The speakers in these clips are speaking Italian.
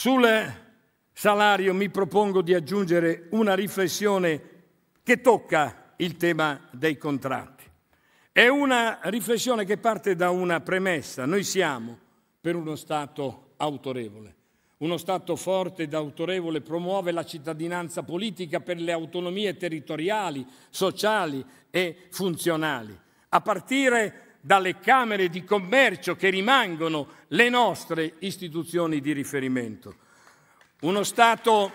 Sul salario mi propongo di aggiungere una riflessione che tocca il tema dei contratti. È una riflessione che parte da una premessa. Noi siamo per uno Stato autorevole. Uno Stato forte ed autorevole promuove la cittadinanza politica per le autonomie territoriali, sociali e funzionali, a partire dalle Camere di Commercio che rimangono le nostre istituzioni di riferimento. Uno Stato,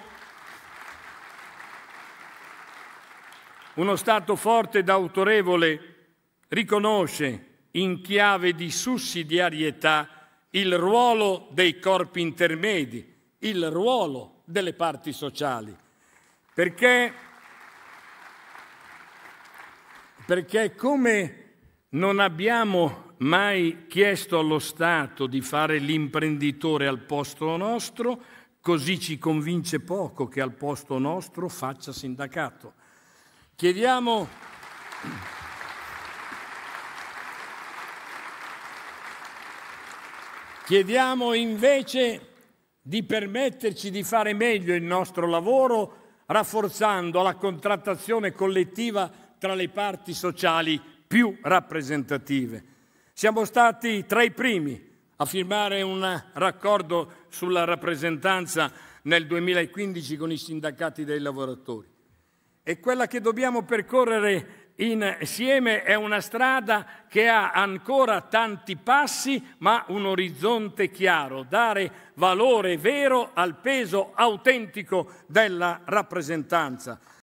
uno stato forte ed autorevole riconosce in chiave di sussidiarietà il ruolo dei corpi intermedi, il ruolo delle parti sociali. Perché, perché come non abbiamo mai chiesto allo Stato di fare l'imprenditore al posto nostro, così ci convince poco che al posto nostro faccia sindacato. Chiediamo... Chiediamo invece di permetterci di fare meglio il nostro lavoro rafforzando la contrattazione collettiva tra le parti sociali più rappresentative. Siamo stati tra i primi a firmare un raccordo sulla rappresentanza nel 2015 con i sindacati dei lavoratori. E quella che dobbiamo percorrere insieme è una strada che ha ancora tanti passi, ma un orizzonte chiaro, dare valore vero al peso autentico della rappresentanza.